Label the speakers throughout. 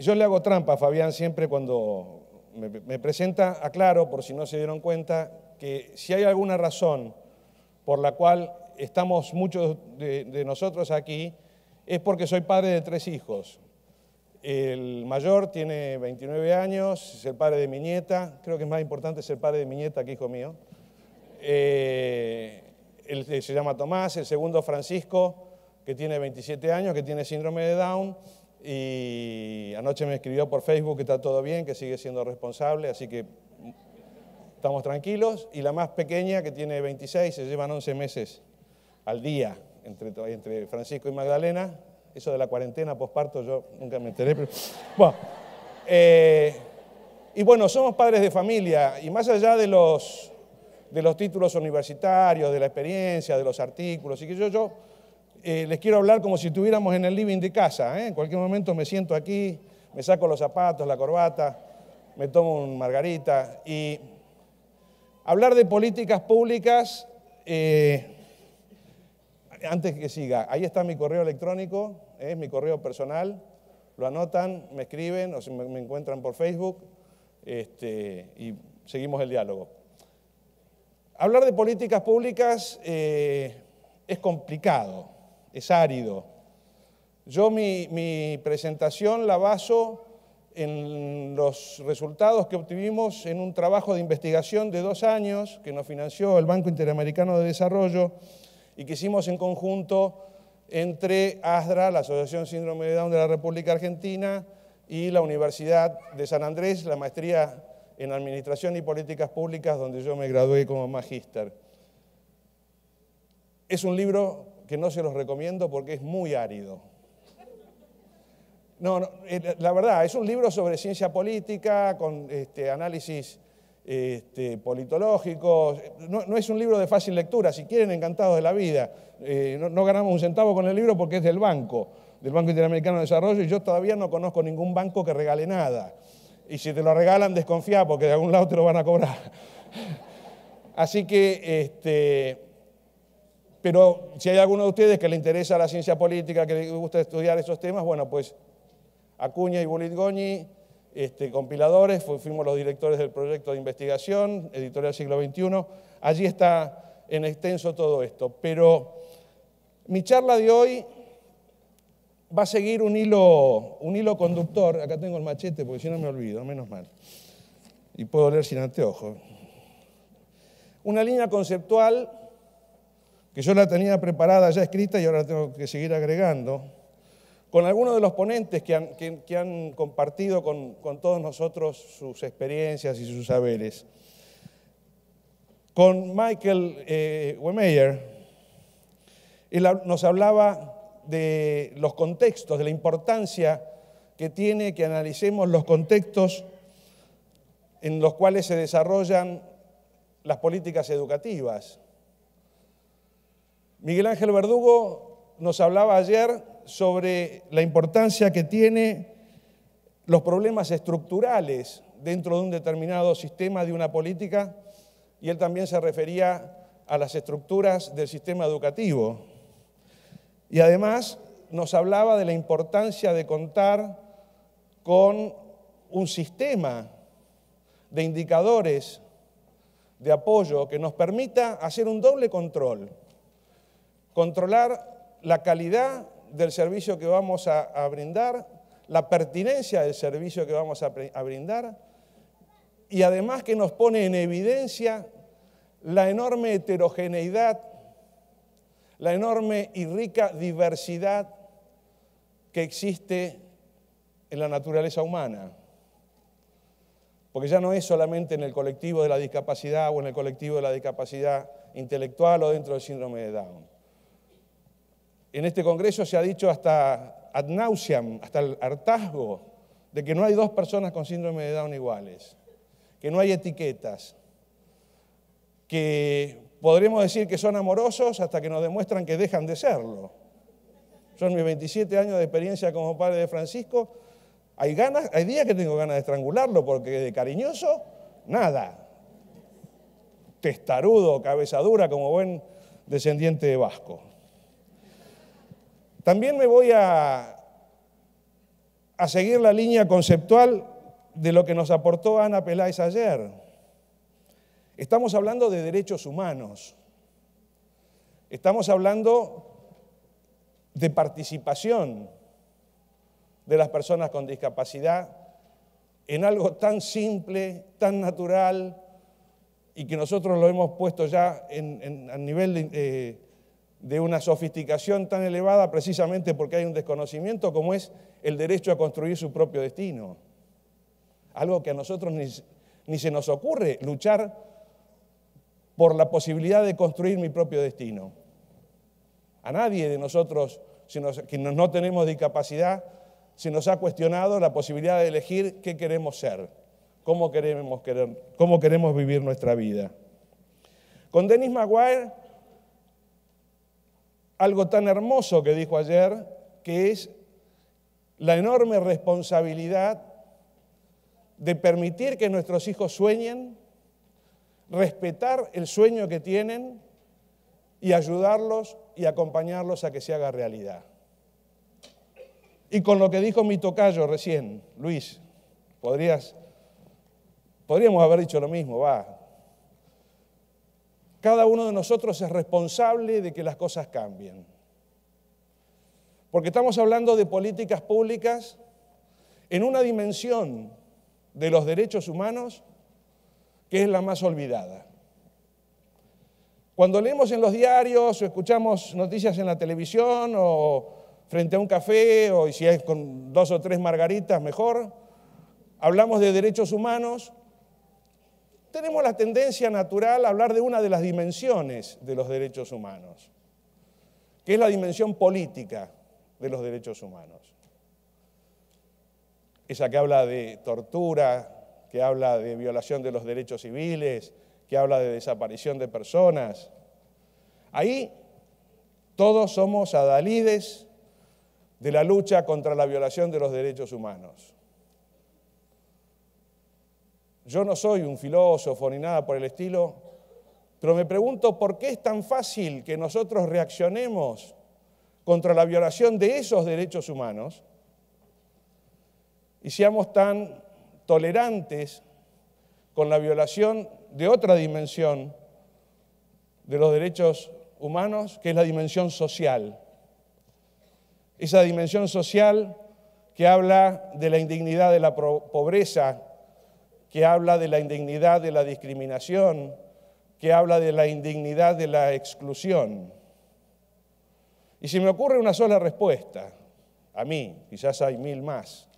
Speaker 1: Yo le hago trampa a Fabián siempre cuando me, presenta, aclaro, por si no se dieron cuenta, que si hay alguna razón por la cual estamos muchos de, nosotros aquí, es porque soy padre de tres hijos. El mayor tiene 29 años, es el padre de mi nieta, creo que es más importante ser padre de mi nieta que hijo mío. Eh, se llama Tomás, el segundo Francisco, que tiene 27 años, que tiene síndrome de Down, y anoche me escribió por Facebook que está todo bien, que sigue siendo responsable, así que estamos tranquilos. Y la más pequeña, que tiene 26, se llevan 11 meses al día entre, Francisco y Magdalena. Eso de la cuarentena posparto yo nunca me enteré, bueno. Eh, y bueno, somos padres de familia y más allá de los, de los títulos universitarios, de la experiencia, de los artículos, y que yo, yo eh, les quiero hablar como si estuviéramos en el living de casa. ¿eh? En cualquier momento me siento aquí, me saco los zapatos, la corbata, me tomo un margarita. Y hablar de políticas públicas, eh, antes que siga, ahí está mi correo electrónico, es mi correo personal. Lo anotan, me escriben o me, encuentran por Facebook este, y seguimos el diálogo. Hablar de políticas públicas es complicado es árido. Yo mi, mi presentación la baso en los resultados que obtuvimos en un trabajo de investigación de dos años que nos financió el Banco Interamericano de Desarrollo y que hicimos en conjunto entre ASDRA, la Asociación Síndrome de Down de la República Argentina, y la Universidad de San Andrés, la maestría en Administración y Políticas Públicas, donde yo me gradué como magíster. Es un libro que no se los recomiendo porque es muy árido. No, eh, la verdad, es un libro sobre ciencia política, con este, análisis este, politológicos. No, es un libro de fácil lectura, si quieren, encantados de la vida. Eh, no, ganamos un centavo con el libro porque es del banco, del Banco Interamericano de Desarrollo, y yo todavía no conozco ningún banco que regale nada. Y si te lo regalan, desconfía porque de algún lado te lo van a cobrar. Así que este, pero si hay alguno de ustedes que le interesa la ciencia política, que le gusta estudiar esos temas, bueno, pues Acuña y Bulit este, compiladores, fuimos los directores del proyecto de investigación, Editorial Siglo XXI. Allí está en extenso todo esto. Pero mi charla de hoy va a seguir un hilo, un hilo conductor. Acá tengo el machete porque si no me olvido, menos mal. Y puedo leer sin anteojo. Una línea conceptual que yo la tenía preparada ya escrita y ahora tengo que seguir agregando, con algunos de los ponentes que han, compartido con, todos nosotros sus experiencias y sus saberes. Con Michael eh, Wemeyer, él nos hablaba de los contextos, de la importancia que tiene que analicemos los contextos en los cuales se desarrollan las políticas educativas. Miguel Ángel Verdugo nos hablaba ayer sobre la importancia que tiene los problemas estructurales dentro de un determinado sistema de una política y él también se refería a las estructuras del sistema educativo. Y además nos hablaba de la importancia de contar con un sistema de indicadores de apoyo que nos permita hacer un doble control controlar la calidad del servicio que vamos a, brindar, la pertinencia del servicio que vamos a brindar y además que nos pone en evidencia la enorme heterogeneidad, la enorme y rica diversidad que existe en la naturaleza humana. Porque ya no es solamente en el colectivo de la discapacidad o en el colectivo de la discapacidad intelectual o dentro del síndrome de Down. En este Congreso se ha dicho hasta ad nauseam, hasta el hartazgo, de que no hay dos personas con síndrome de Down iguales, que no hay etiquetas, que podremos decir que son amorosos hasta que nos demuestran que dejan de serlo. Son mis 27 años de experiencia como padre de Francisco. Hay, ganas, hay días que tengo ganas de estrangularlo porque de cariñoso, nada. Testarudo, cabeza dura como buen descendiente de vasco. También me voy a, a seguir la línea conceptual de lo que nos aportó Ana Peláez ayer. Estamos hablando de derechos humanos. Estamos hablando de participación de las personas con discapacidad en algo tan simple, tan natural, y que nosotros lo hemos puesto ya en, a nivel de, eh, de una sofisticación tan elevada precisamente porque hay un desconocimiento como es el derecho a construir su propio destino. Algo que a nosotros ni, se nos ocurre, luchar por la posibilidad de construir mi propio destino. A nadie de nosotros, si que no tenemos discapacidad, se nos ha cuestionado la posibilidad de elegir qué queremos ser, cómo queremos, cómo queremos vivir nuestra vida. Con Denis Maguire algo tan hermoso que dijo ayer, que es la enorme responsabilidad de permitir que nuestros hijos sueñen, respetar el sueño que tienen y ayudarlos y acompañarlos a que se haga realidad. Y con lo que dijo mi tocayo recién, Luis, podrías, podríamos haber dicho lo mismo, va, cada uno de nosotros es responsable de que las cosas cambien. Porque estamos hablando de políticas públicas en una dimensión de los derechos humanos que es la más olvidada. Cuando leemos en los diarios o escuchamos noticias en la televisión o frente a un café o si es con dos o tres margaritas mejor, hablamos de derechos humanos tenemos la tendencia natural a hablar de una de las dimensiones de los derechos humanos, que es la dimensión política de los derechos humanos. Esa que habla de tortura, que habla de violación de los derechos civiles, que habla de desaparición de personas. Ahí todos somos adalides de la lucha contra la violación de los derechos humanos. Yo no soy un filósofo ni nada por el estilo, pero me pregunto por qué es tan fácil que nosotros reaccionemos contra la violación de esos derechos humanos y seamos tan tolerantes con la violación de otra dimensión de los derechos humanos, que es la dimensión social. Esa dimensión social que habla de la indignidad de la pobreza, que habla de la indignidad de la discriminación, que habla de la indignidad de la exclusión. Y si me ocurre una sola respuesta, a mí, quizás hay mil más.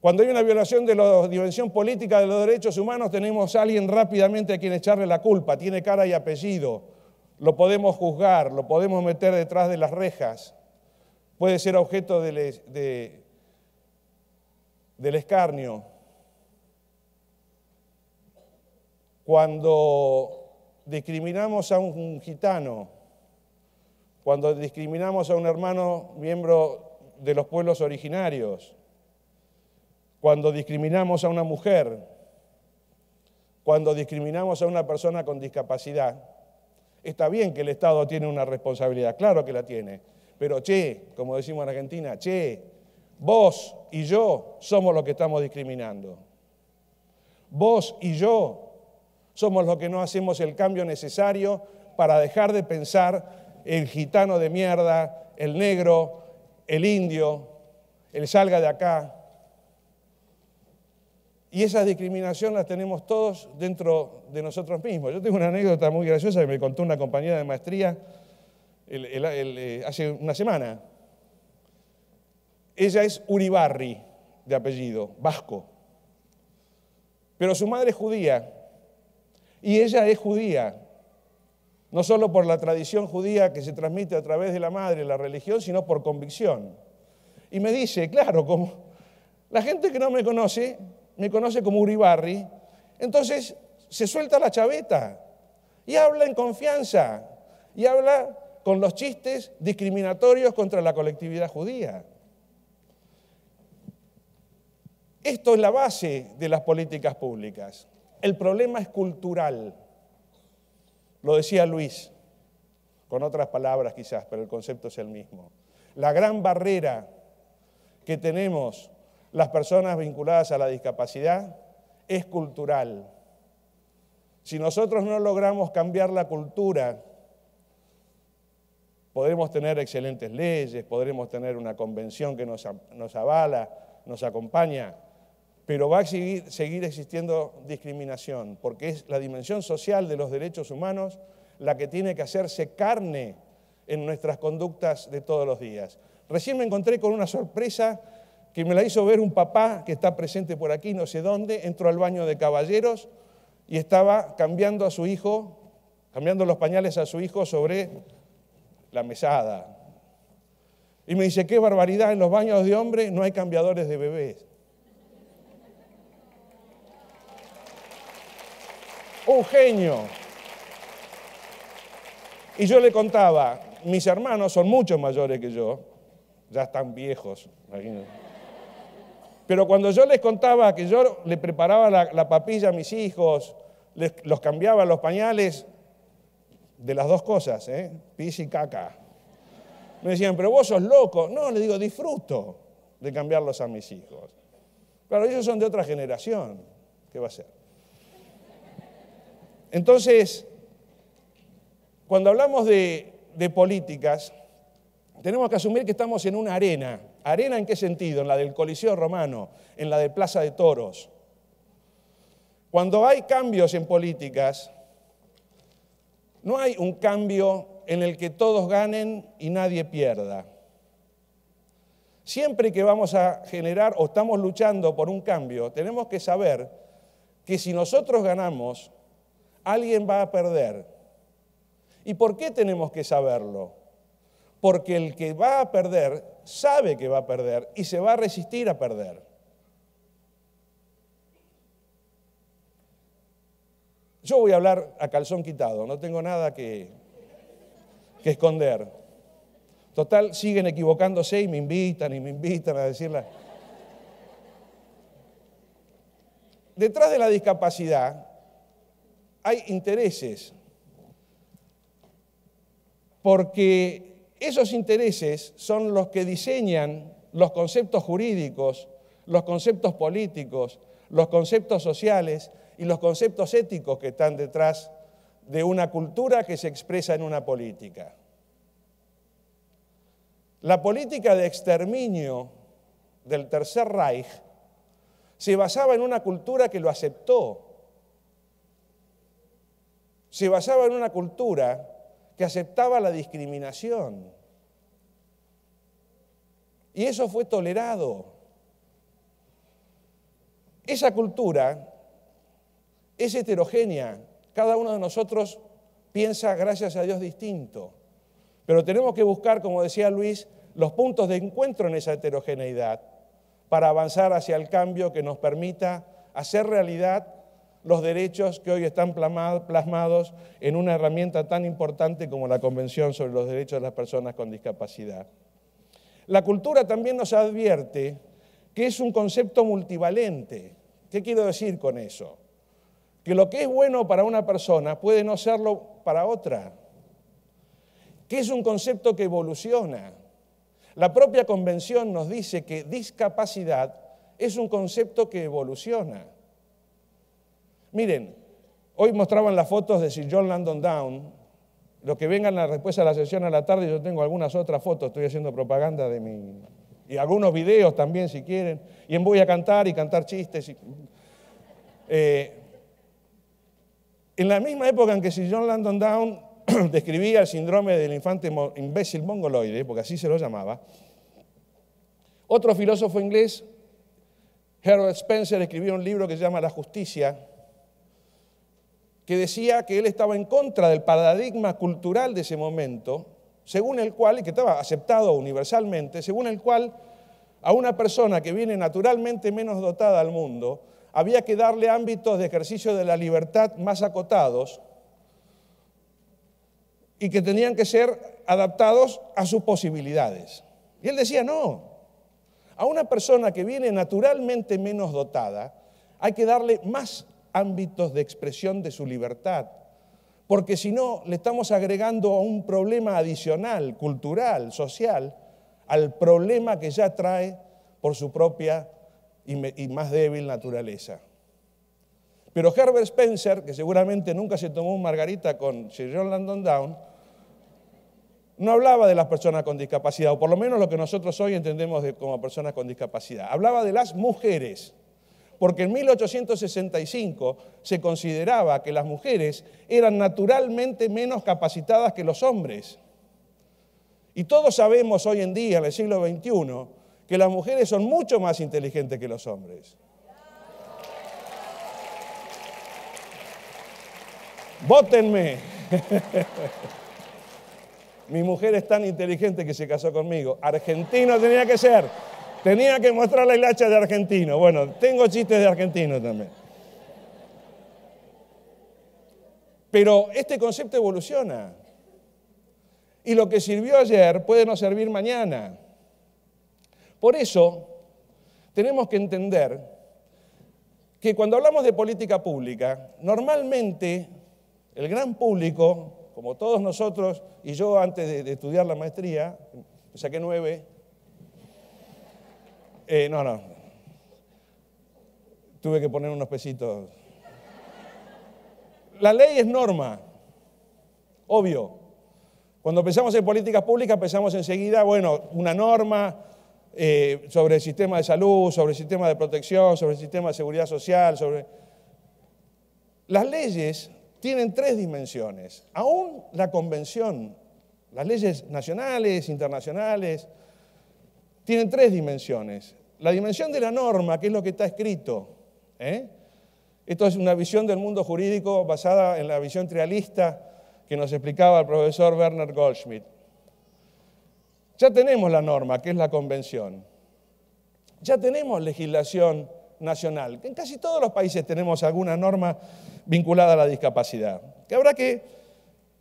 Speaker 1: Cuando hay una violación de la dimensión política de los derechos humanos, tenemos a alguien rápidamente a quien echarle la culpa, tiene cara y apellido, lo podemos juzgar, lo podemos meter detrás de las rejas, puede ser objeto del, del escarnio, cuando discriminamos a un gitano, cuando discriminamos a un hermano miembro de los pueblos originarios, cuando discriminamos a una mujer, cuando discriminamos a una persona con discapacidad, está bien que el Estado tiene una responsabilidad, claro que la tiene, pero che, como decimos en Argentina, che, vos y yo somos los que estamos discriminando. Vos y yo somos los que no hacemos el cambio necesario para dejar de pensar el gitano de mierda, el negro, el indio, el salga de acá. Y esa discriminación las tenemos todos dentro de nosotros mismos. Yo tengo una anécdota muy graciosa que me contó una compañera de maestría eh, hace una semana. Ella es Uribarri, de apellido, vasco. Pero su madre es judía y ella es judía, no solo por la tradición judía que se transmite a través de la madre, la religión, sino por convicción. Y me dice, claro, como la gente que no me conoce, me conoce como Uribarri, entonces se suelta la chaveta y habla en confianza y habla con los chistes discriminatorios contra la colectividad judía. Esto es la base de las políticas públicas. El problema es cultural. Lo decía Luis, con otras palabras quizás, pero el concepto es el mismo. La gran barrera que tenemos las personas vinculadas a la discapacidad es cultural. Si nosotros no logramos cambiar la cultura, podremos tener excelentes leyes, podremos tener una convención que nos, nos avala, nos acompaña, pero va a seguir, existiendo discriminación, porque es la dimensión social de los derechos humanos la que tiene que hacerse carne en nuestras conductas de todos los días. Recién me encontré con una sorpresa que me la hizo ver un papá que está presente por aquí, no sé dónde, entró al baño de caballeros y estaba cambiando a su hijo, cambiando los pañales a su hijo sobre la mesada. Y me dice, qué barbaridad, en los baños de hombres no hay cambiadores de bebés. un genio. Y yo le contaba, mis hermanos son mucho mayores que yo, ya están viejos, Pero cuando yo les contaba que yo le preparaba la, papilla a mis hijos, les, los cambiaba los pañales, de las dos cosas, ¿eh? pis y caca. Me decían, pero vos sos loco. No, le digo, disfruto de cambiarlos a mis hijos. Claro, ellos son de otra generación. ¿Qué va a ser? Entonces, cuando hablamos de, políticas, tenemos que asumir que estamos en una arena. ¿Arena en qué sentido? En la del Coliseo Romano, en la de Plaza de Toros. Cuando hay cambios en políticas, no hay un cambio en el que todos ganen y nadie pierda. Siempre que vamos a generar o estamos luchando por un cambio, tenemos que saber que si nosotros ganamos, alguien va a perder. ¿Y por qué tenemos que saberlo? Porque el que va a perder sabe que va a perder y se va a resistir a perder. Yo voy a hablar a calzón quitado, no tengo nada que, que esconder. Total, siguen equivocándose y me invitan y me invitan a decirla. Detrás de la discapacidad hay intereses, porque esos intereses son los que diseñan los conceptos jurídicos, los conceptos políticos, los conceptos sociales y los conceptos éticos que están detrás de una cultura que se expresa en una política. La política de exterminio del Tercer Reich se basaba en una cultura que lo aceptó, se basaba en una cultura que aceptaba la discriminación. Y eso fue tolerado. Esa cultura es heterogénea. Cada uno de nosotros piensa, gracias a Dios, distinto. Pero tenemos que buscar, como decía Luis, los puntos de encuentro en esa heterogeneidad para avanzar hacia el cambio que nos permita hacer realidad los derechos que hoy están plasmados en una herramienta tan importante como la Convención sobre los Derechos de las Personas con Discapacidad. La cultura también nos advierte que es un concepto multivalente. ¿Qué quiero decir con eso? Que lo que es bueno para una persona puede no serlo para otra. Que es un concepto que evoluciona. La propia convención nos dice que discapacidad es un concepto que evoluciona. Miren, hoy mostraban las fotos de Sir John Landon Down. Los que vengan a, respuesta a la sesión a la tarde, yo tengo algunas otras fotos, estoy haciendo propaganda de mi... Y algunos videos también, si quieren. Y en voy a cantar y cantar chistes. Eh, en la misma época en que Sir John London Down describía el síndrome del infante imbécil mongoloide, porque así se lo llamaba, otro filósofo inglés, Harold Spencer, escribió un libro que se llama La justicia, que decía que él estaba en contra del paradigma cultural de ese momento, según el cual, y que estaba aceptado universalmente, según el cual a una persona que viene naturalmente menos dotada al mundo, había que darle ámbitos de ejercicio de la libertad más acotados y que tenían que ser adaptados a sus posibilidades. Y él decía, no, a una persona que viene naturalmente menos dotada, hay que darle más ámbitos de expresión de su libertad. Porque si no, le estamos agregando a un problema adicional, cultural, social, al problema que ya trae por su propia y, más débil naturaleza. Pero Herbert Spencer, que seguramente nunca se tomó un margarita con Sir John Landon Down, no hablaba de las personas con discapacidad, o por lo menos lo que nosotros hoy entendemos como personas con discapacidad. Hablaba de las mujeres porque en 1865 se consideraba que las mujeres eran naturalmente menos capacitadas que los hombres. Y todos sabemos hoy en día, en el siglo XXI, que las mujeres son mucho más inteligentes que los hombres. Vótenme. Mi mujer es tan inteligente que se casó conmigo. Argentino tenía que ser. Tenía que mostrar la hacha de argentino. Bueno, tengo chistes de argentino también. Pero este concepto evoluciona. Y lo que sirvió ayer puede no servir mañana. Por eso tenemos que entender que cuando hablamos de política pública, normalmente el gran público, como todos nosotros y yo antes de, estudiar la maestría, saqué nueve, eh, no, no. Tuve que poner unos pesitos. La ley es norma, obvio. Cuando pensamos en políticas públicas, pensamos enseguida, bueno, una norma eh, sobre el sistema de salud, sobre el sistema de protección, sobre el sistema de seguridad social, sobre... Las leyes tienen tres dimensiones. Aún la convención, las leyes nacionales, internacionales, tienen tres dimensiones. La dimensión de la norma, que es lo que está escrito. ¿eh? Esto es una visión del mundo jurídico basada en la visión trialista que nos explicaba el profesor Werner Goldschmidt. Ya tenemos la norma, que es la convención. Ya tenemos legislación nacional. En casi todos los países tenemos alguna norma vinculada a la discapacidad, que habrá que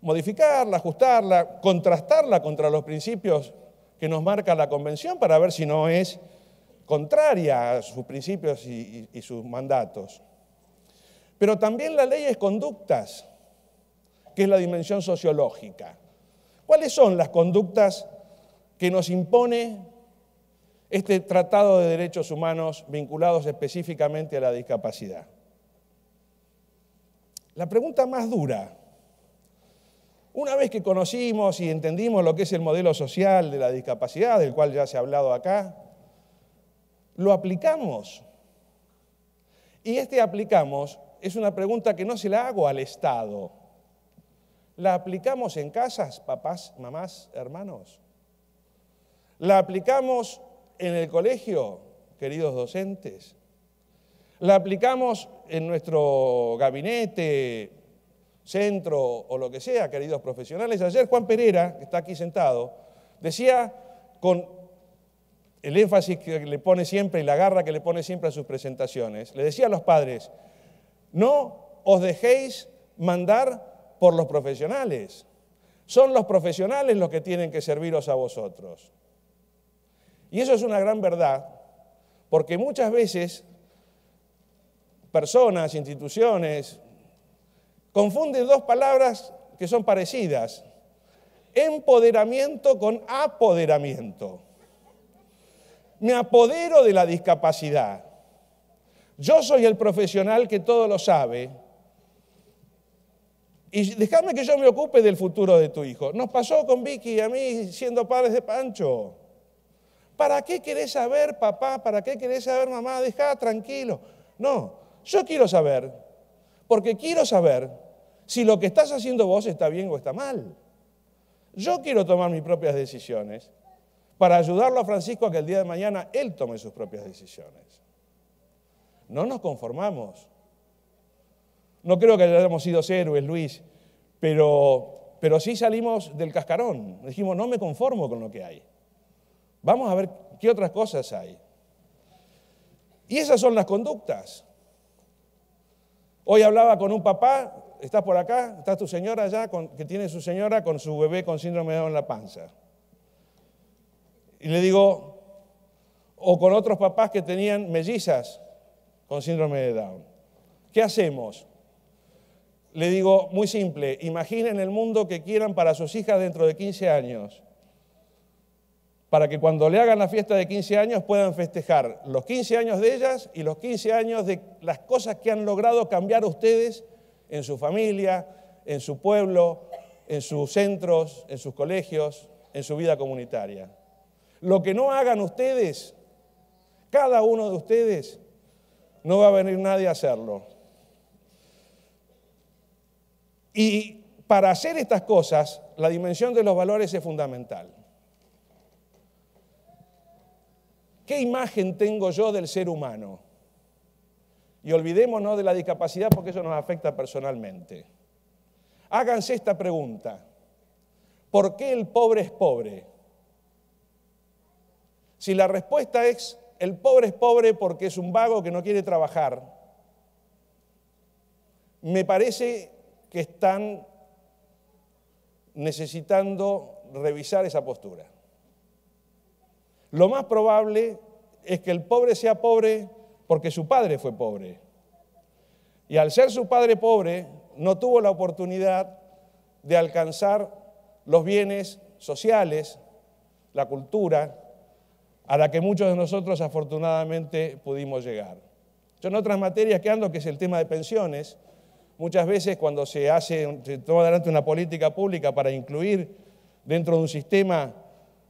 Speaker 1: modificarla, ajustarla, contrastarla contra los principios que nos marca la convención para ver si no es contraria a sus principios y, sus mandatos. Pero también la ley es conductas, que es la dimensión sociológica. ¿Cuáles son las conductas que nos impone este Tratado de Derechos Humanos vinculados específicamente a la discapacidad? La pregunta más dura, una vez que conocimos y entendimos lo que es el modelo social de la discapacidad, del cual ya se ha hablado acá, lo aplicamos. Y este aplicamos es una pregunta que no se la hago al Estado. ¿La aplicamos en casas, papás, mamás, hermanos? ¿La aplicamos en el colegio, queridos docentes? ¿La aplicamos en nuestro gabinete, centro o lo que sea, queridos profesionales? Ayer Juan Pereira, que está aquí sentado, decía con el énfasis que le pone siempre y la garra que le pone siempre a sus presentaciones. Le decía a los padres, no os dejéis mandar por los profesionales. Son los profesionales los que tienen que serviros a vosotros. Y eso es una gran verdad, porque muchas veces personas, instituciones, confunden dos palabras que son parecidas. Empoderamiento con apoderamiento me apodero de la discapacidad. Yo soy el profesional que todo lo sabe. Y déjame que yo me ocupe del futuro de tu hijo. Nos pasó con Vicky y a mí siendo padres de Pancho. ¿Para qué querés saber, papá? ¿Para qué querés saber, mamá? Deja tranquilo. No, yo quiero saber, porque quiero saber si lo que estás haciendo vos está bien o está mal. Yo quiero tomar mis propias decisiones para ayudarlo a Francisco a que el día de mañana él tome sus propias decisiones. No nos conformamos. No creo que hayamos sido héroes, Luis, pero, pero sí salimos del cascarón. Dijimos, no me conformo con lo que hay. Vamos a ver qué otras cosas hay. Y esas son las conductas. Hoy hablaba con un papá, estás por acá, está tu señora allá, que tiene su señora con su bebé con síndrome de Down en la panza. Y le digo, o con otros papás que tenían mellizas con síndrome de Down. ¿Qué hacemos? Le digo, muy simple, imaginen el mundo que quieran para sus hijas dentro de 15 años, para que cuando le hagan la fiesta de 15 años puedan festejar los 15 años de ellas y los 15 años de las cosas que han logrado cambiar ustedes en su familia, en su pueblo, en sus centros, en sus colegios, en su vida comunitaria. Lo que no hagan ustedes, cada uno de ustedes, no va a venir nadie a hacerlo. Y para hacer estas cosas, la dimensión de los valores es fundamental. ¿Qué imagen tengo yo del ser humano? Y olvidémonos de la discapacidad porque eso nos afecta personalmente. Háganse esta pregunta. ¿Por qué el pobre es pobre? Si la respuesta es, el pobre es pobre porque es un vago que no quiere trabajar, me parece que están necesitando revisar esa postura. Lo más probable es que el pobre sea pobre porque su padre fue pobre. Y al ser su padre pobre, no tuvo la oportunidad de alcanzar los bienes sociales, la cultura, a la que muchos de nosotros afortunadamente pudimos llegar. Yo en otras materias que ando, que es el tema de pensiones, muchas veces cuando se hace, toma adelante una política pública para incluir dentro de un sistema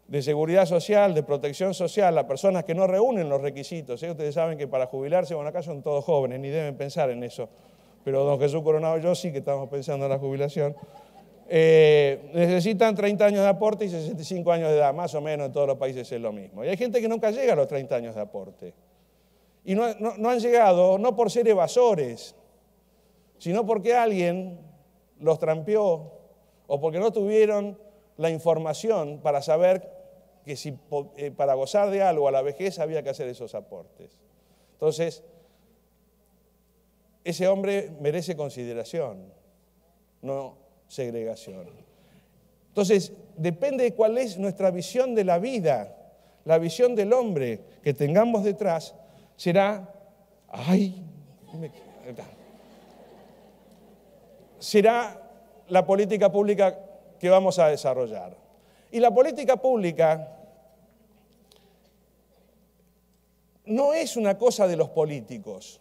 Speaker 1: de seguridad social, de protección social, a personas que no reúnen los requisitos. ¿eh? Ustedes saben que para jubilarse, bueno, acá son todos jóvenes, ni deben pensar en eso. Pero don Jesús Coronado y yo sí que estamos pensando en la jubilación. Eh, necesitan 30 años de aporte y 65 años de edad, más o menos en todos los países es lo mismo. Y hay gente que nunca llega a los 30 años de aporte. Y no, han llegado no por ser evasores, sino porque alguien los trampeó o porque no tuvieron la información para saber que si, eh, para gozar de algo a la vejez había que hacer esos aportes. Entonces, ese hombre merece consideración. No, segregación. Entonces, depende de cuál es nuestra visión de la vida, la visión del hombre que tengamos detrás, será, ay, será la política pública que vamos a desarrollar. Y la política pública no es una cosa de los políticos.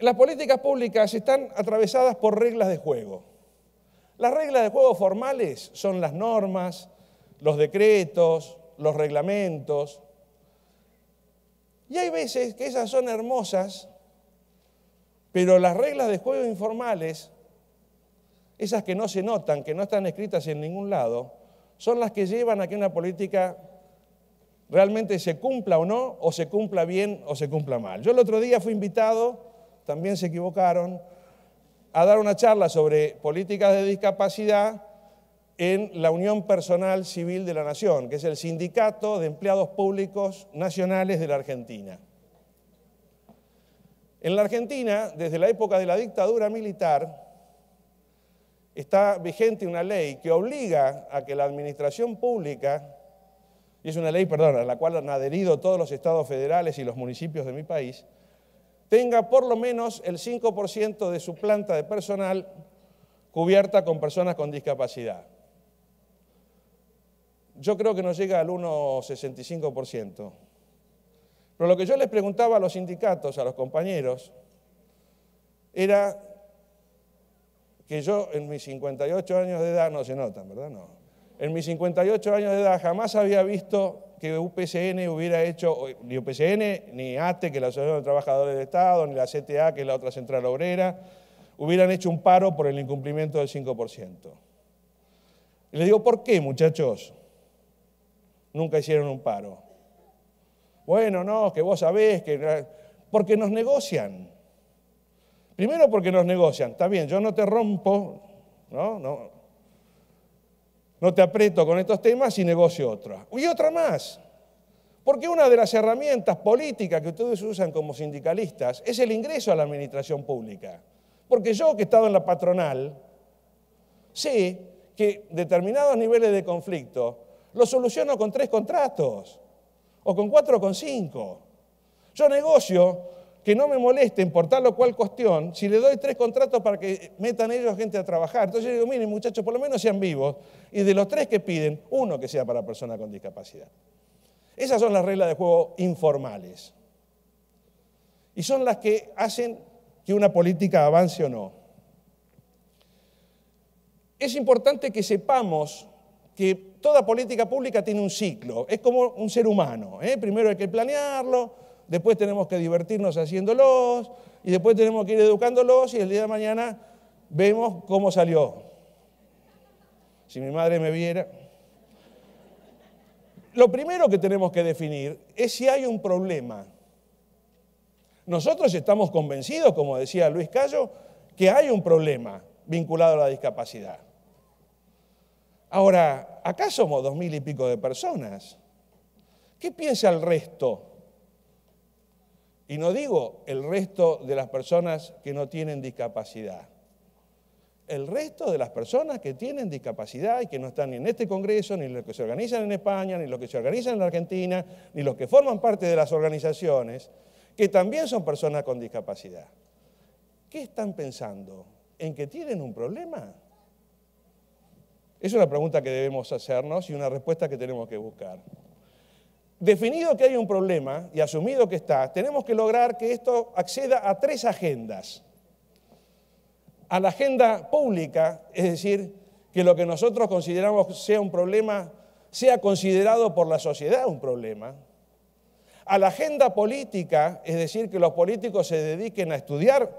Speaker 1: Las políticas públicas están atravesadas por reglas de juego. Las reglas de juego formales son las normas, los decretos, los reglamentos. Y hay veces que esas son hermosas, pero las reglas de juego informales, esas que no se notan, que no están escritas en ningún lado, son las que llevan a que una política realmente se cumpla o no, o se cumpla bien o se cumpla mal. Yo el otro día fui invitado también se equivocaron, a dar una charla sobre políticas de discapacidad en la Unión Personal Civil de la Nación, que es el sindicato de empleados públicos nacionales de la Argentina. En la Argentina, desde la época de la dictadura militar, está vigente una ley que obliga a que la administración pública, y es una ley, perdón, a la cual han adherido todos los estados federales y los municipios de mi país, tenga por lo menos el 5% de su planta de personal cubierta con personas con discapacidad. Yo creo que no llega al 1,65%. Pero lo que yo les preguntaba a los sindicatos, a los compañeros, era que yo en mis 58 años de edad, no se notan, ¿verdad? No, en mis 58 años de edad jamás había visto que UPCN hubiera hecho, ni UPCN, ni ATE, que es la Asociación de Trabajadores de Estado, ni la CTA, que es la otra central obrera, hubieran hecho un paro por el incumplimiento del 5%. Y le digo, ¿por qué, muchachos? Nunca hicieron un paro. Bueno, no, que vos sabés que... Eh, porque nos negocian. Primero porque nos negocian. Está bien, yo no te rompo, ¿no? no no te aprieto con estos temas y negocio otra. Y otra más. Porque una de las herramientas políticas que ustedes usan como sindicalistas es el ingreso a la administración pública. Porque yo que he estado en la patronal, sé que determinados niveles de conflicto los soluciono con tres contratos o con cuatro o con cinco. Yo negocio que no me moleste por tal cual cuestión, si le doy tres contratos para que metan ellos gente a trabajar. Entonces yo digo, miren muchachos, por lo menos sean vivos, y de los tres que piden, uno que sea para personas con discapacidad. Esas son las reglas de juego informales. Y son las que hacen que una política avance o no. Es importante que sepamos que toda política pública tiene un ciclo, es como un ser humano. ¿eh? Primero hay que planearlo, después tenemos que divertirnos haciéndolos y después tenemos que ir educándolos y el día de mañana vemos cómo salió. Si mi madre me viera. Lo primero que tenemos que definir es si hay un problema. Nosotros estamos convencidos, como decía Luis Callo, que hay un problema vinculado a la discapacidad. Ahora, acá somos dos mil y pico de personas. ¿Qué piensa el resto? Y no digo el resto de las personas que no tienen discapacidad. El resto de las personas que tienen discapacidad y que no están ni en este Congreso, ni los que se organizan en España, ni los que se organizan en la Argentina, ni los que forman parte de las organizaciones, que también son personas con discapacidad. ¿Qué están pensando? ¿En que tienen un problema? Es una pregunta que debemos hacernos y una respuesta que tenemos que buscar. Definido que hay un problema y asumido que está, tenemos que lograr que esto acceda a tres agendas. A la agenda pública, es decir, que lo que nosotros consideramos sea un problema sea considerado por la sociedad un problema. A la agenda política, es decir, que los políticos se dediquen a estudiar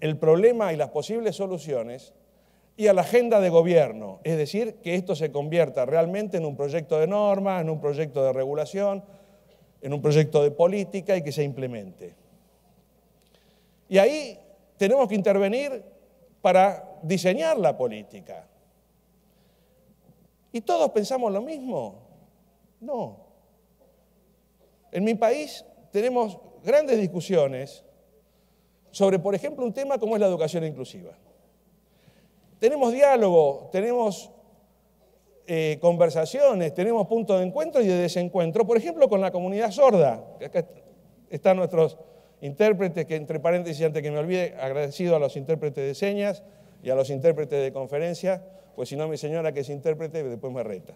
Speaker 1: el problema y las posibles soluciones y a la agenda de gobierno, es decir, que esto se convierta realmente en un proyecto de norma, en un proyecto de regulación, en un proyecto de política y que se implemente. Y ahí tenemos que intervenir para diseñar la política. ¿Y todos pensamos lo mismo? No. En mi país tenemos grandes discusiones sobre, por ejemplo, un tema como es la educación inclusiva. Tenemos diálogo, tenemos eh, conversaciones, tenemos puntos de encuentro y de desencuentro, por ejemplo, con la comunidad sorda. Acá están nuestros intérpretes, que entre paréntesis, antes que me olvide, agradecido a los intérpretes de señas y a los intérpretes de conferencia, pues si no mi señora que es intérprete después me reta.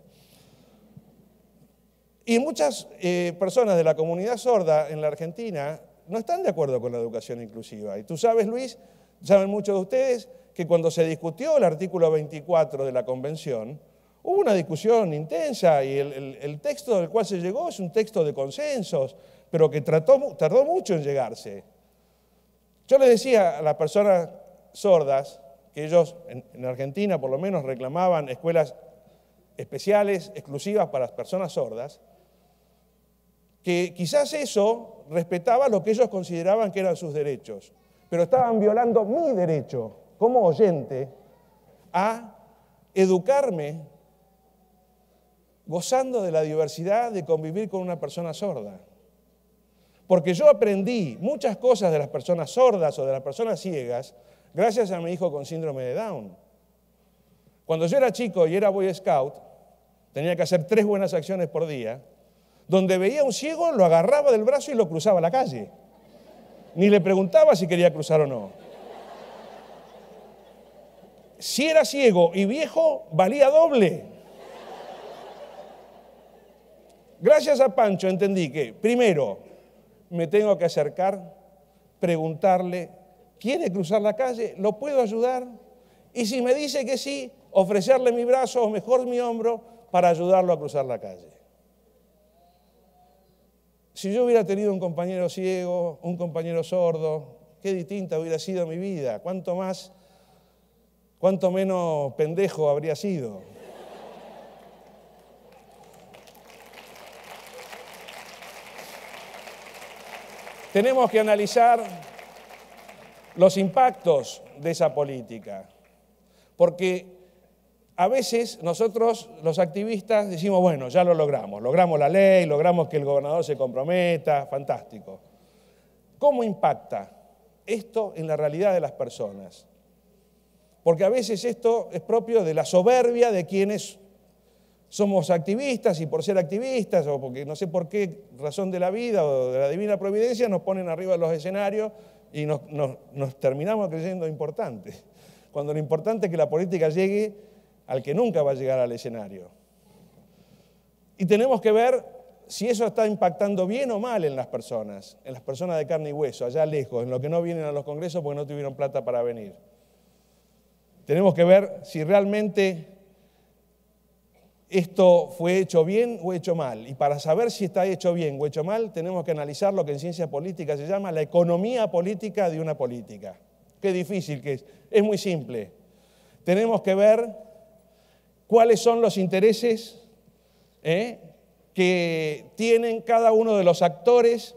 Speaker 1: Y muchas eh, personas de la comunidad sorda en la Argentina no están de acuerdo con la educación inclusiva. Y tú sabes, Luis, saben muchos de ustedes que cuando se discutió el artículo 24 de la Convención, hubo una discusión intensa y el, texto del cual se llegó es un texto de consensos, pero que tardó mucho en llegarse. Yo le decía a las personas sordas que ellos en, en Argentina por lo menos reclamaban escuelas especiales, exclusivas para las personas sordas, que quizás eso respetaba lo que ellos consideraban que eran sus derechos, pero estaban violando mi derecho como oyente a educarme gozando de la diversidad de convivir con una persona sorda. Porque yo aprendí muchas cosas de las personas sordas o de las personas ciegas gracias a mi hijo con síndrome de Down. Cuando yo era chico y era Boy Scout, tenía que hacer tres buenas acciones por día, donde veía a un ciego, lo agarraba del brazo y lo cruzaba a la calle. Ni le preguntaba si quería cruzar o no si era ciego y viejo, valía doble. Gracias a Pancho entendí que, primero, me tengo que acercar, preguntarle, ¿quiere cruzar la calle? ¿Lo puedo ayudar? Y si me dice que sí, ofrecerle mi brazo o mejor mi hombro para ayudarlo a cruzar la calle. Si yo hubiera tenido un compañero ciego, un compañero sordo, qué distinta hubiera sido mi vida. Cuánto más ¿Cuánto menos pendejo habría sido? Tenemos que analizar los impactos de esa política, porque a veces nosotros, los activistas, decimos, bueno, ya lo logramos, logramos la ley, logramos que el gobernador se comprometa, fantástico. ¿Cómo impacta esto en la realidad de las personas? porque a veces esto es propio de la soberbia de quienes somos activistas y por ser activistas o porque no sé por qué razón de la vida o de la divina providencia nos ponen arriba de los escenarios y nos, terminamos creyendo importantes. Cuando lo importante es que la política llegue al que nunca va a llegar al escenario. Y tenemos que ver si eso está impactando bien o mal en las personas, en las personas de carne y hueso, allá lejos, en los que no vienen a los congresos porque no tuvieron plata para venir. Tenemos que ver si realmente esto fue hecho bien o hecho mal. Y para saber si está hecho bien o hecho mal, tenemos que analizar lo que en ciencia política se llama la economía política de una política. Qué difícil que es. Es muy simple. Tenemos que ver cuáles son los intereses ¿eh? que tienen cada uno de los actores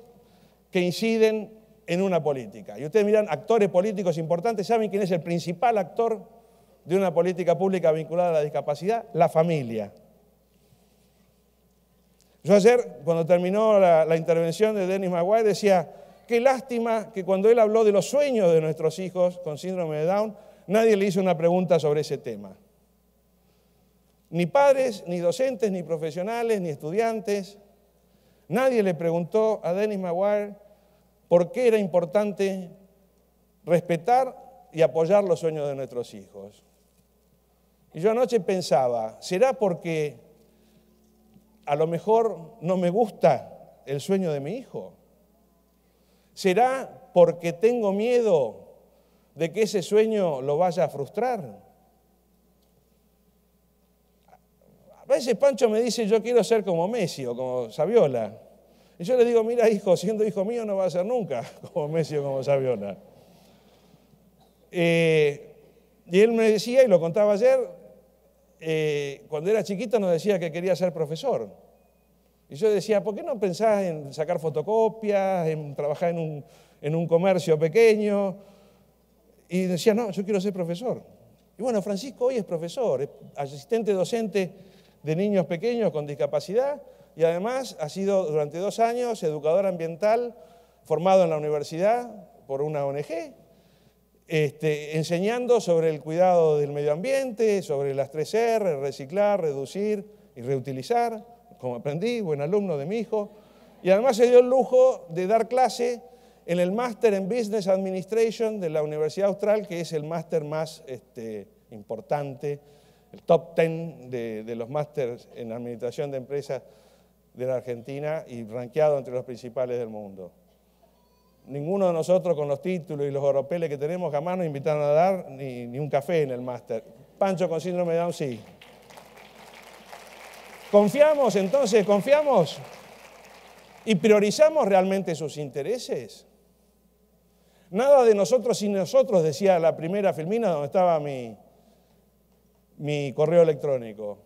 Speaker 1: que inciden en una política. Y ustedes miran, actores políticos importantes, ¿saben quién es el principal actor de una política pública vinculada a la discapacidad? La familia. Yo ayer, cuando terminó la, intervención de Dennis Maguire, decía, qué lástima que cuando él habló de los sueños de nuestros hijos con síndrome de Down, nadie le hizo una pregunta sobre ese tema. Ni padres, ni docentes, ni profesionales, ni estudiantes. Nadie le preguntó a Dennis Maguire por qué era importante respetar y apoyar los sueños de nuestros hijos. Y yo anoche pensaba, ¿será porque a lo mejor no me gusta el sueño de mi hijo? ¿Será porque tengo miedo de que ese sueño lo vaya a frustrar? A veces Pancho me dice, yo quiero ser como Messi o como Saviola. Y yo le digo, mira hijo, siendo hijo mío no va a ser nunca como Messi o como Saviola. Eh, y él me decía, y lo contaba ayer, eh, cuando era chiquito nos decía que quería ser profesor. Y yo decía, ¿por qué no pensás en sacar fotocopias, en trabajar en un, en un comercio pequeño? Y decía, no, yo quiero ser profesor. Y bueno, Francisco hoy es profesor, asistente docente de niños pequeños con discapacidad y además ha sido durante dos años educador ambiental formado en la universidad por una ONG este, enseñando sobre el cuidado del medio ambiente, sobre las 3 R, reciclar, reducir y reutilizar, como aprendí, buen alumno de mi hijo. Y además se dio el lujo de dar clase en el Master en Business Administration de la Universidad Austral, que es el máster más este, importante, el top ten de, los másters en administración de empresas de la Argentina y rankeado entre los principales del mundo ninguno de nosotros con los títulos y los oropeles que tenemos jamás nos invitaron a dar ni, un café en el máster. Pancho con síndrome de Down sí. Confiamos entonces, confiamos y priorizamos realmente sus intereses. Nada de nosotros sin nosotros, decía la primera filmina donde estaba mi, mi correo electrónico.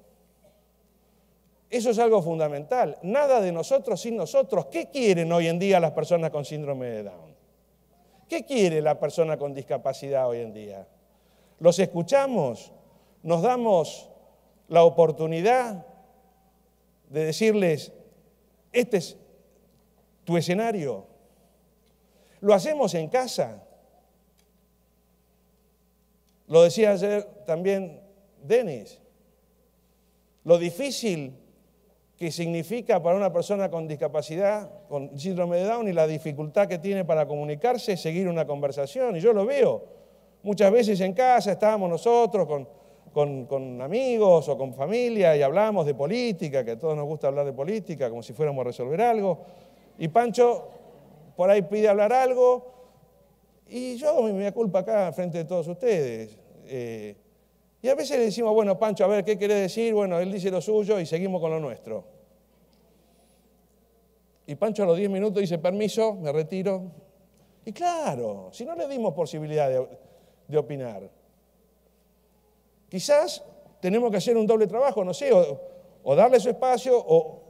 Speaker 1: Eso es algo fundamental. Nada de nosotros sin nosotros. ¿Qué quieren hoy en día las personas con síndrome de Down? ¿Qué quiere la persona con discapacidad hoy en día? ¿Los escuchamos? ¿Nos damos la oportunidad de decirles, este es tu escenario? ¿Lo hacemos en casa? Lo decía ayer también Denis. Lo difícil que significa para una persona con discapacidad, con síndrome de Down y la dificultad que tiene para comunicarse, seguir una conversación. Y yo lo veo. Muchas veces en casa estábamos nosotros con, amigos o con familia y hablamos de política, que a todos nos gusta hablar de política, como si fuéramos a resolver algo. Y Pancho por ahí pide hablar algo y yo me da culpa acá frente de todos ustedes. Eh, y a veces le decimos, bueno, Pancho, a ver, ¿qué querés decir? Bueno, él dice lo suyo y seguimos con lo nuestro. Y Pancho a los 10 minutos dice, permiso, me retiro. Y claro, si no le dimos posibilidad de, opinar. Quizás tenemos que hacer un doble trabajo, no sé, o, darle su espacio o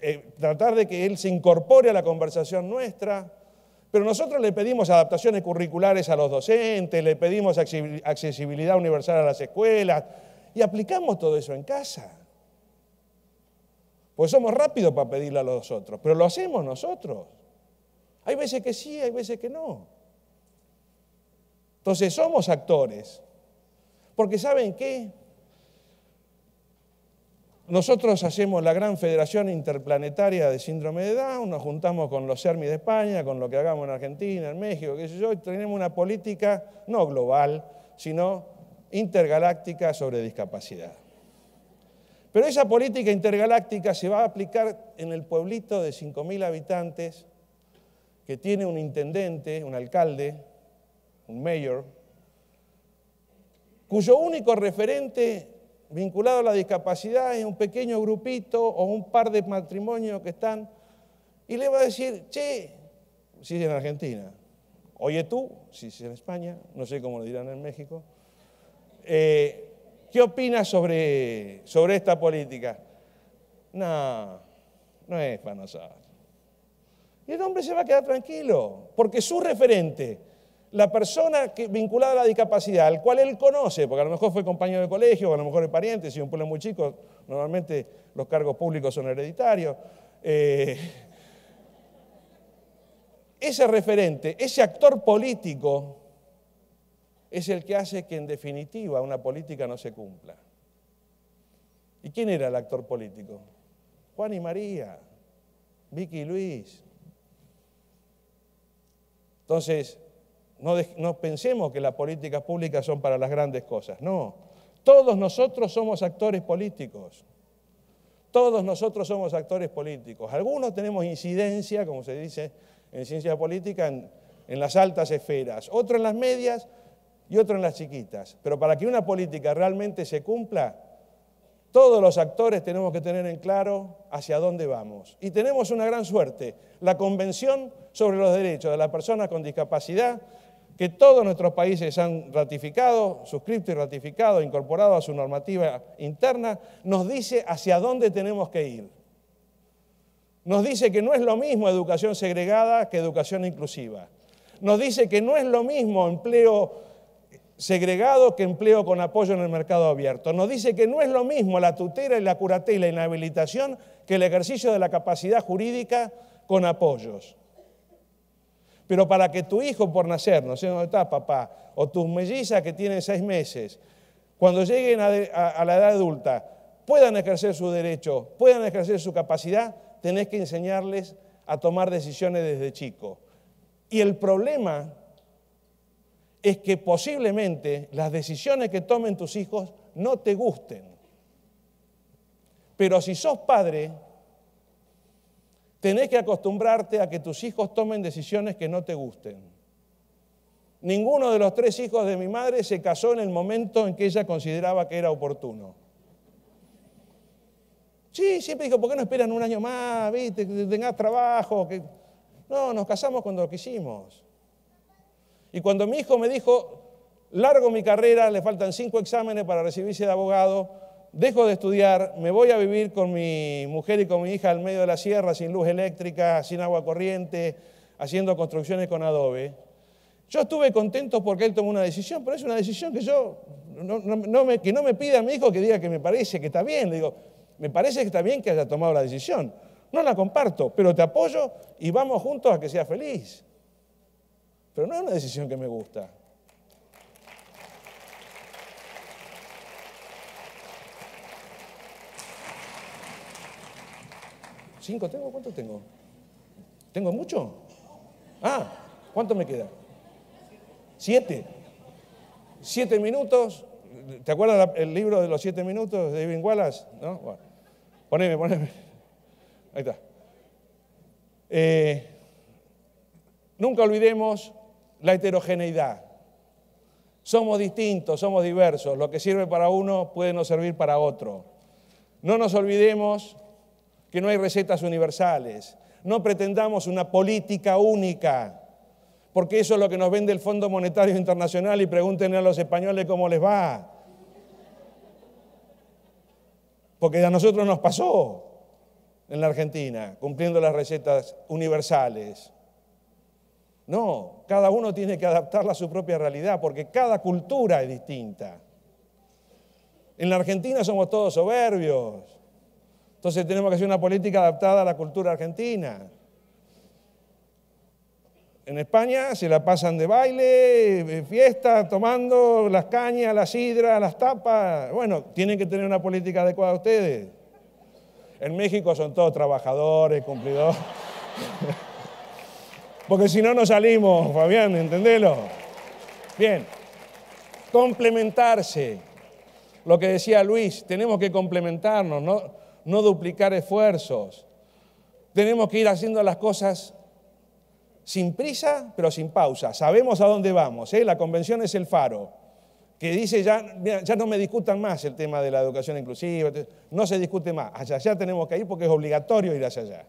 Speaker 1: eh, tratar de que él se incorpore a la conversación nuestra. Pero nosotros le pedimos adaptaciones curriculares a los docentes, le pedimos accesibilidad universal a las escuelas y aplicamos todo eso en casa. Pues somos rápidos para pedirle a los otros, pero lo hacemos nosotros. Hay veces que sí, hay veces que no. Entonces somos actores. Porque ¿saben qué? Nosotros hacemos la gran federación interplanetaria de síndrome de Down, nos juntamos con los CERMI de España, con lo que hagamos en Argentina, en México, qué sé yo, y tenemos una política no global, sino intergaláctica sobre discapacidad. Pero esa política intergaláctica se va a aplicar en el pueblito de 5.000 habitantes que tiene un intendente, un alcalde, un mayor, cuyo único referente vinculado a la discapacidad en un pequeño grupito o un par de matrimonios que están, y le va a decir, che, si es en Argentina, oye tú, si es en España, no sé cómo lo dirán en México, eh, ¿qué opinas sobre, sobre esta política? No, no es para Y el hombre se va a quedar tranquilo, porque su referente, la persona vinculada a la discapacidad, al cual él conoce, porque a lo mejor fue compañero de colegio, a lo mejor es pariente, si un pueblo muy chico, normalmente los cargos públicos son hereditarios. Eh, ese referente, ese actor político, es el que hace que en definitiva una política no se cumpla. ¿Y quién era el actor político? Juan y María, Vicky y Luis. Entonces, no, pensemos que las políticas públicas son para las grandes cosas, no. Todos nosotros somos actores políticos. Todos nosotros somos actores políticos. Algunos tenemos incidencia, como se dice en ciencia política, en, en, las altas esferas, otros en las medias y otros en las chiquitas. Pero para que una política realmente se cumpla, todos los actores tenemos que tener en claro hacia dónde vamos. Y tenemos una gran suerte, la Convención sobre los Derechos de las Personas con Discapacidad, que todos nuestros países han ratificado, suscrito y ratificado, incorporado a su normativa interna, nos dice hacia dónde tenemos que ir. Nos dice que no es lo mismo educación segregada que educación inclusiva. Nos dice que no es lo mismo empleo segregado que empleo con apoyo en el mercado abierto. Nos dice que no es lo mismo la tutela y la curatela y la habilitación que el ejercicio de la capacidad jurídica con apoyos. Pero para que tu hijo por nacer, no sé dónde está papá, o tus mellizas que tienen seis meses, cuando lleguen a, a la edad adulta, puedan ejercer su derecho, puedan ejercer su capacidad, tenés que enseñarles a tomar decisiones desde chico. Y el problema es que posiblemente las decisiones que tomen tus hijos no te gusten. Pero si sos padre, Tenés que acostumbrarte a que tus hijos tomen decisiones que no te gusten. Ninguno de los tres hijos de mi madre se casó en el momento en que ella consideraba que era oportuno. Sí, siempre dijo, ¿por qué no esperan un año más? ¿Viste? Que tengas trabajo. Que... No, nos casamos cuando quisimos. Y cuando mi hijo me dijo, largo mi carrera, le faltan cinco exámenes para recibirse de abogado, dejo de estudiar, me voy a vivir con mi mujer y con mi hija al medio de la sierra, sin luz eléctrica, sin agua corriente, haciendo construcciones con adobe. Yo estuve contento porque él tomó una decisión, pero es una decisión que yo, no, me, que no me pida a mi hijo que diga que me parece que está bien. Le digo, me parece que está bien que haya tomado la decisión. No la comparto, pero te apoyo y vamos juntos a que sea feliz. Pero no es una decisión que me gusta. ¿Cinco tengo? ¿Cuánto tengo? ¿Tengo mucho? Ah, ¿cuánto me queda? Siete. Siete minutos. ¿Te acuerdas el libro de los siete minutos de Irving Wallace? ¿No? Bueno. Poneme, poneme. Ahí está. Eh, nunca olvidemos la heterogeneidad. Somos distintos, somos diversos. Lo que sirve para uno puede no servir para otro. No nos olvidemos que no hay recetas universales. No pretendamos una política única, porque eso es lo que nos vende el Fondo Monetario Internacional y pregúntenle a los españoles cómo les va. Porque a nosotros nos pasó en la Argentina, cumpliendo las recetas universales. No, cada uno tiene que adaptarla a su propia realidad, porque cada cultura es distinta. En la Argentina somos todos soberbios, entonces tenemos que hacer una política adaptada a la cultura argentina. En España se la pasan de baile, eh, fiesta, tomando las cañas, las sidras, las tapas. Bueno, tienen que tener una política adecuada a ustedes. En México son todos trabajadores, cumplidores. Porque si no, no salimos, Fabián, entendelo. Bien, complementarse. Lo que decía Luis, tenemos que complementarnos. ¿no? no duplicar esfuerzos. Tenemos que ir haciendo las cosas sin prisa, pero sin pausa. Sabemos a dónde vamos. ¿eh? La convención es el faro, que dice ya, ya no me discutan más el tema de la educación inclusiva, no se discute más. Allá allá tenemos que ir porque es obligatorio ir hacia allá.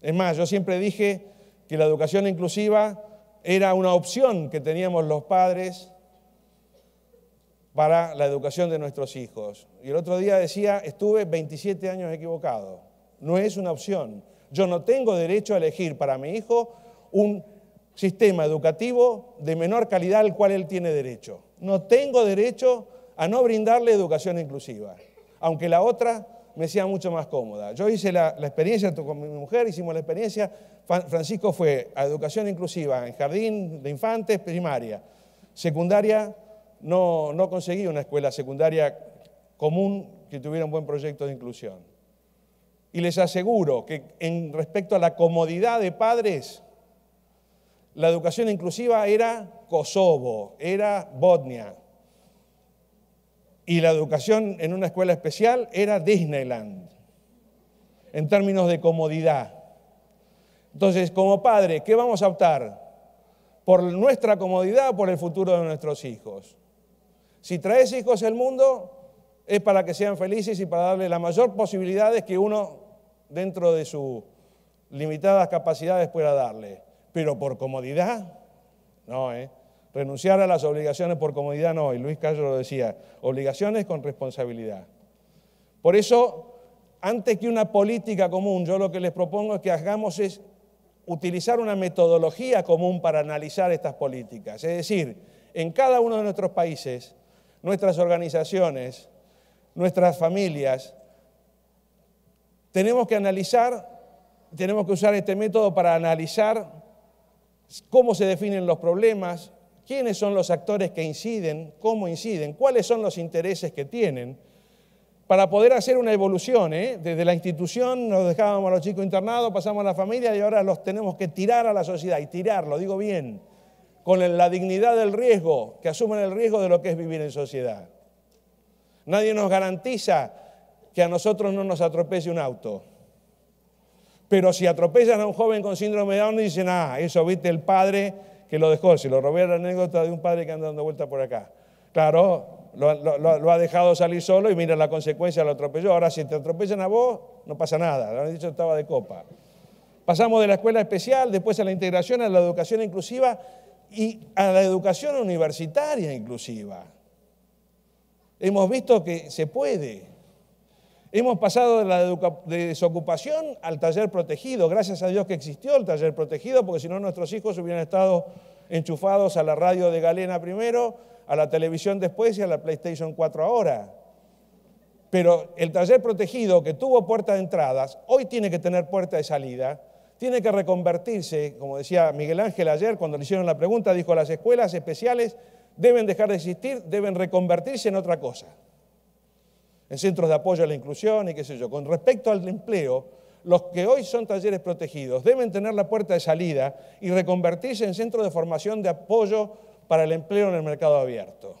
Speaker 1: Es más, yo siempre dije que la educación inclusiva era una opción que teníamos los padres para la educación de nuestros hijos. Y el otro día decía, estuve 27 años equivocado. No es una opción. Yo no tengo derecho a elegir para mi hijo un sistema educativo de menor calidad al cual él tiene derecho. No tengo derecho a no brindarle educación inclusiva, aunque la otra me sea mucho más cómoda. Yo hice la, experiencia con mi mujer, hicimos la experiencia, Francisco fue a educación inclusiva en jardín de infantes, primaria, secundaria, no, no conseguí una escuela secundaria común que tuviera un buen proyecto de inclusión. Y les aseguro que en respecto a la comodidad de padres, la educación inclusiva era Kosovo, era Bodnia, Y la educación en una escuela especial era Disneyland, en términos de comodidad. Entonces, como padre, ¿qué vamos a optar? ¿Por nuestra comodidad o por el futuro de nuestros hijos? Si traes hijos al mundo, es para que sean felices y para darle las mayor posibilidades que uno, dentro de sus limitadas capacidades, pueda darle. Pero por comodidad, no, ¿eh? Renunciar a las obligaciones por comodidad no, y Luis Callo lo decía, obligaciones con responsabilidad. Por eso, antes que una política común, yo lo que les propongo es que hagamos es utilizar una metodología común para analizar estas políticas. Es decir, en cada uno de nuestros países, nuestras organizaciones, nuestras familias, tenemos que analizar, tenemos que usar este método para analizar cómo se definen los problemas, quiénes son los actores que inciden, cómo inciden, cuáles son los intereses que tienen, para poder hacer una evolución. ¿eh? Desde la institución nos dejábamos a los chicos internados, pasamos a la familia y ahora los tenemos que tirar a la sociedad, y tirarlo, digo bien, con la dignidad del riesgo, que asumen el riesgo de lo que es vivir en sociedad. Nadie nos garantiza que a nosotros no nos atropelle un auto. Pero si atropellan a un joven con síndrome de Down, dicen, ah, eso viste el padre que lo dejó. Si lo robé la anécdota de un padre que anda dando vuelta por acá. Claro, lo, ha dejado salir solo y mira la consecuencia, lo atropelló. Ahora, si te atropellan a vos, no pasa nada. Lo han dicho, estaba de copa. Pasamos de la escuela especial, después a la integración, a la educación inclusiva y a la educación universitaria inclusiva. Hemos visto que se puede. Hemos pasado de la desocupación al taller protegido. Gracias a Dios que existió el taller protegido, porque si no nuestros hijos hubieran estado enchufados a la radio de Galena primero, a la televisión después y a la PlayStation 4 ahora. Pero el taller protegido que tuvo puerta de entradas, hoy tiene que tener puerta de salida tiene que reconvertirse, como decía Miguel Ángel ayer cuando le hicieron la pregunta, dijo, las escuelas especiales deben dejar de existir, deben reconvertirse en otra cosa, en centros de apoyo a la inclusión y qué sé yo. Con respecto al empleo, los que hoy son talleres protegidos deben tener la puerta de salida y reconvertirse en centros de formación de apoyo para el empleo en el mercado abierto.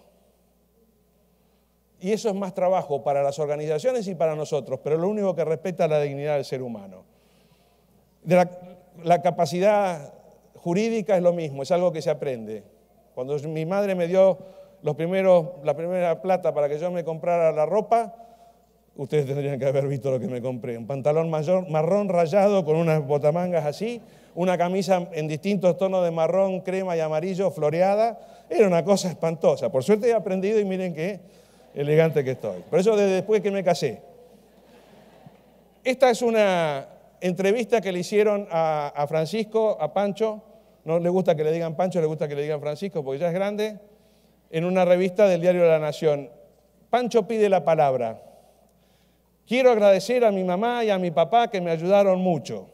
Speaker 1: Y eso es más trabajo para las organizaciones y para nosotros, pero lo único que respeta la dignidad del ser humano la, capacidad jurídica es lo mismo, es algo que se aprende. Cuando mi madre me dio los primeros, la primera plata para que yo me comprara la ropa, ustedes tendrían que haber visto lo que me compré. Un pantalón mayor, marrón rayado con unas botamangas así, una camisa en distintos tonos de marrón, crema y amarillo, floreada. Era una cosa espantosa. Por suerte he aprendido y miren qué elegante que estoy. Por eso desde después que me casé. Esta es una entrevista que le hicieron a, Francisco, a Pancho, no le gusta que le digan Pancho, le gusta que le digan Francisco, porque ya es grande, en una revista del diario de La Nación. Pancho pide la palabra. Quiero agradecer a mi mamá y a mi papá que me ayudaron mucho,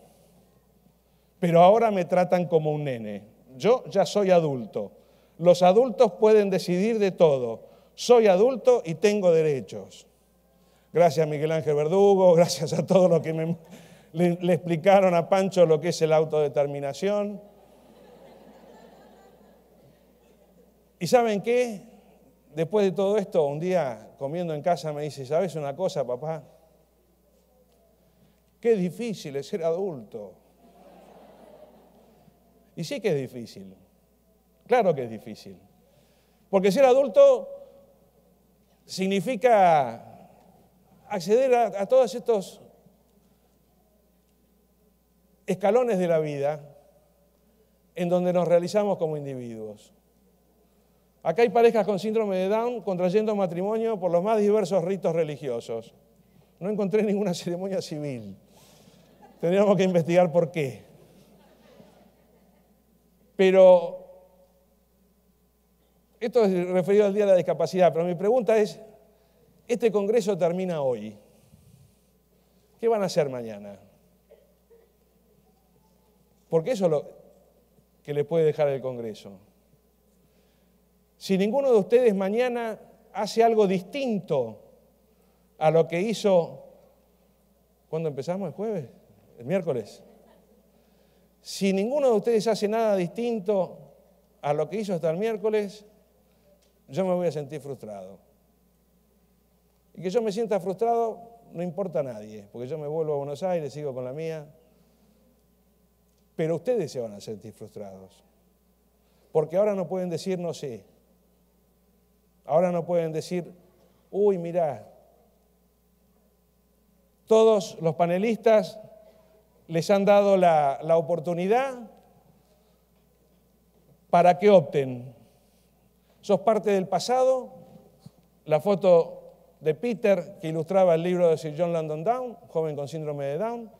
Speaker 1: pero ahora me tratan como un nene. Yo ya soy adulto. Los adultos pueden decidir de todo. Soy adulto y tengo derechos. Gracias Miguel Ángel Verdugo, gracias a todos los que me, le, explicaron a Pancho lo que es el autodeterminación. ¿Y saben qué? Después de todo esto, un día comiendo en casa me dice, ¿sabes una cosa, papá? Qué difícil es ser adulto. Y sí que es difícil. Claro que es difícil. Porque ser adulto significa acceder a todos estos escalones de la vida en donde nos realizamos como individuos. Acá hay parejas con síndrome de Down contrayendo matrimonio por los más diversos ritos religiosos. No encontré ninguna ceremonia civil. Tendríamos que investigar por qué. Pero esto es referido al Día de la Discapacidad, pero mi pregunta es, este Congreso termina hoy. ¿Qué van a hacer mañana? Porque eso es lo que le puede dejar el Congreso. Si ninguno de ustedes mañana hace algo distinto a lo que hizo, ¿cuándo empezamos? ¿El jueves? ¿El miércoles? Si ninguno de ustedes hace nada distinto a lo que hizo hasta el miércoles, yo me voy a sentir frustrado. Y que yo me sienta frustrado no importa a nadie, porque yo me vuelvo a Buenos Aires, sigo con la mía, pero ustedes se van a sentir frustrados. Porque ahora no pueden decir no sé. Ahora no pueden decir, uy, mirá, todos los panelistas les han dado la, oportunidad para que opten. Sos parte del pasado, la foto de Peter que ilustraba el libro de Sir John Landon Down, joven con síndrome de Down,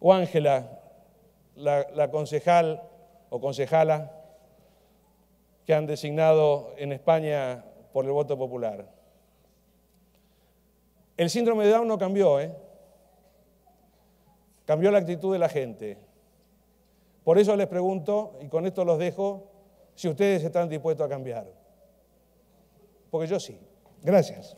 Speaker 1: o Ángela, la, concejal o concejala que han designado en España por el voto popular. El síndrome de Down no cambió, ¿eh? cambió la actitud de la gente. Por eso les pregunto, y con esto los dejo, si ustedes están dispuestos a cambiar. Porque yo sí. Gracias.